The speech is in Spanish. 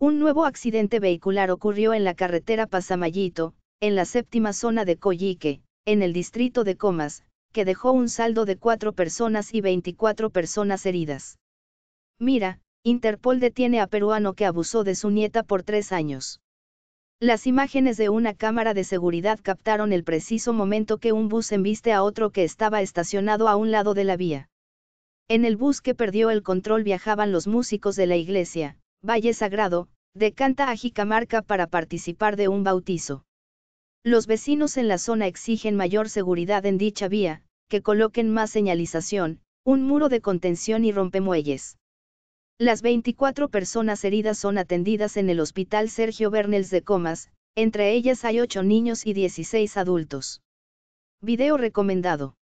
Un nuevo accidente vehicular ocurrió en la carretera Pasamayito, en la séptima zona de Coyique, en el distrito de Comas, que dejó un saldo de cuatro personas y 24 personas heridas. Mira, Interpol detiene a peruano que abusó de su nieta por tres años. Las imágenes de una cámara de seguridad captaron el preciso momento que un bus embiste a otro que estaba estacionado a un lado de la vía. En el bus que perdió el control viajaban los músicos de la iglesia, Valle Sagrado, decanta a Jicamarca para participar de un bautizo. Los vecinos en la zona exigen mayor seguridad en dicha vía, que coloquen más señalización, un muro de contención y rompemuelles. Las 24 personas heridas son atendidas en el Hospital Sergio Bernels de Comas, entre ellas hay 8 niños y 16 adultos. Video recomendado.